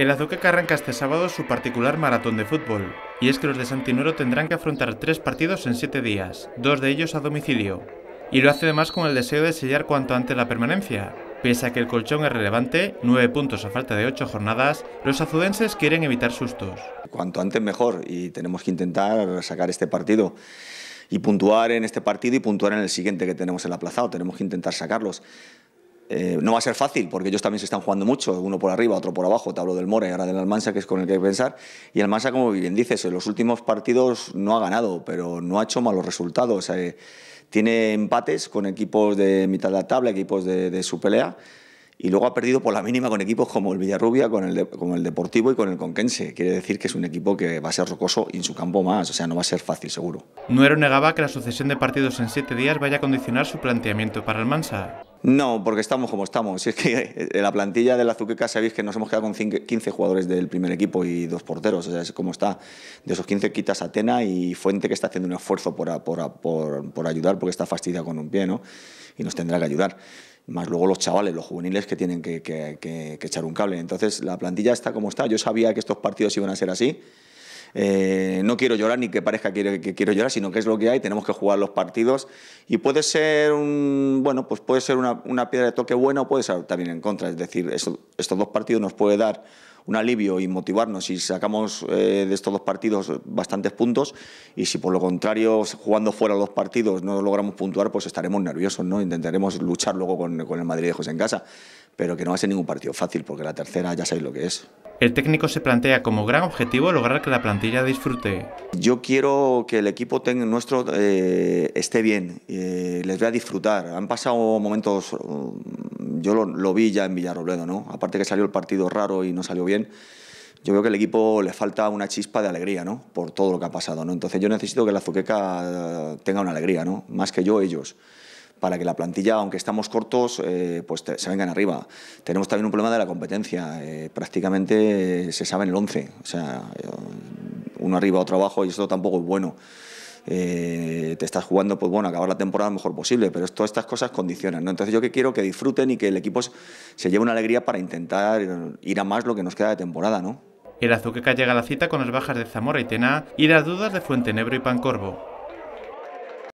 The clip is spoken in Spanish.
El Azuqueca arranca este sábado su particular maratón de fútbol, y es que los de Santinuro tendrán que afrontar tres partidos en siete días, dos de ellos a domicilio. Y lo hace además con el deseo de sellar cuanto antes la permanencia. Pese a que el colchón es relevante, nueve puntos a falta de ocho jornadas, los azudenses quieren evitar sustos. Cuanto antes mejor, y tenemos que intentar sacar este partido y puntuar en este partido y puntuar en el siguiente que tenemos el aplazado. Tenemos que intentar sacarlos. Eh, no va a ser fácil, porque ellos también se están jugando mucho, uno por arriba, otro por abajo, te hablo del More, ahora del Almansa, que es con el que hay que pensar, y Almansa, como bien dices, en los últimos partidos no ha ganado, pero no ha hecho malos resultados, eh, tiene empates con equipos de mitad de la tabla, equipos de, su pelea, y luego ha perdido por la mínima con equipos como el Villarrubia, con el, el Deportivo y con el Conquense. Quiere decir que es un equipo que va a ser rocoso y en su campo más, o sea, no va a ser fácil, seguro. Nuero negaba que la sucesión de partidos en siete días vaya a condicionar su planteamiento para Almansa. No, porque estamos como estamos. Si es que en la plantilla del Azuqueca sabéis que nos hemos quedado con 15 jugadores del primer equipo y dos porteros. O sea, es como está. De esos 15 quitas Atena y Fuente, que está haciendo un esfuerzo por, ayudar, porque está fastidiado con un pie, ¿no? Y nos tendrá que ayudar más luego los chavales, los juveniles que tienen que, echar un cable. Entonces la plantilla está como está. Yo sabía que estos partidos iban a ser así eh, no quiero llorar ni que parezca que, que, quiero llorar, sino que es lo que hay, tenemos que jugar los partidos y puede ser bueno, pues puede ser una, piedra de toque buena o puede ser también en contra, es decir, estos dos partidos nos puede dar un alivio y motivarnos si sacamos eh, de estos dos partidos bastantes puntos y si por lo contrario jugando fuera los partidos no logramos puntuar pues estaremos nerviosos no intentaremos luchar luego con, el Madrid josé en casa pero que no va a ser ningún partido fácil, porque la tercera ya sabéis lo que es. El técnico se plantea como gran objetivo lograr que la plantilla disfrute. Yo quiero que el equipo tenga nuestro eh, esté bien, eh, les les vea disfrutar. Han pasado momentos, mm, yo lo, vi ya en Villarrobledo, ¿no? Aparte que salió el partido raro y no salió bien, yo veo que al equipo le falta una chispa de alegría, ¿no? Por todo lo que ha pasado, ¿no? Entonces yo necesito que la Azuqueca eh, tenga una alegría, ¿no? Más que yo, ellos para que la plantilla, aunque estamos cortos, eh, pues se vengan arriba. Tenemos también un problema de la competencia. Eh, prácticamente eh, se sabe en el 11. O sea, uno arriba, otro abajo, y eso tampoco es bueno. te estás jugando, pues bueno, acabar la temporada lo mejor posible, pero todas estas cosas condicionan, ¿no? Entonces yo que quiero que disfruten y que el equipo se lleve una alegría para intentar ir a más lo que nos queda de temporada, ¿no? El Azuqueca llega a la cita con las bajas de Zamora y Tena... y las dudas de Fuentenebro y Pancorvo...